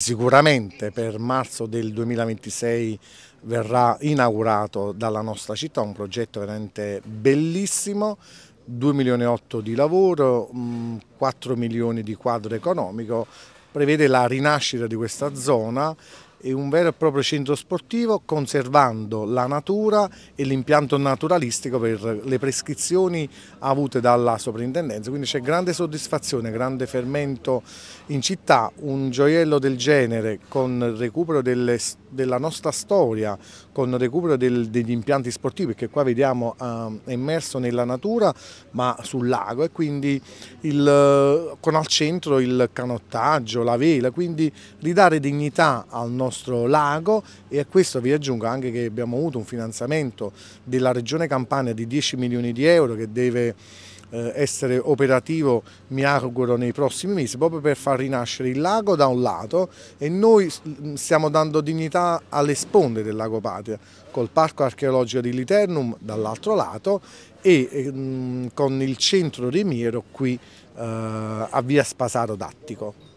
Sicuramente per marzo del 2026 verrà inaugurato dalla nostra città un progetto veramente bellissimo, 2 milioni e 8 di lavoro, 4 mm, milioni di quadro economico, prevede la rinascita di questa zona è un vero e proprio centro sportivo conservando la natura e l'impianto naturalistico per le prescrizioni avute dalla soprintendenza, quindi c'è grande soddisfazione, grande fermento in città, un gioiello del genere con recupero delle, della nostra storia, con recupero del, degli impianti sportivi che qua vediamo eh, immerso nella natura ma sul lago e quindi il, con al centro il canottaggio, la vela, quindi ridare dignità al nostro nostro lago e a questo vi aggiungo anche che abbiamo avuto un finanziamento della Regione Campania di 10 milioni di euro che deve eh, essere operativo mi auguro nei prossimi mesi proprio per far rinascere il lago da un lato e noi mm, stiamo dando dignità alle sponde del lago Patria col parco archeologico di Liternum dall'altro lato e mm, con il centro Rimiero qui eh, a via Spasaro d'Attico.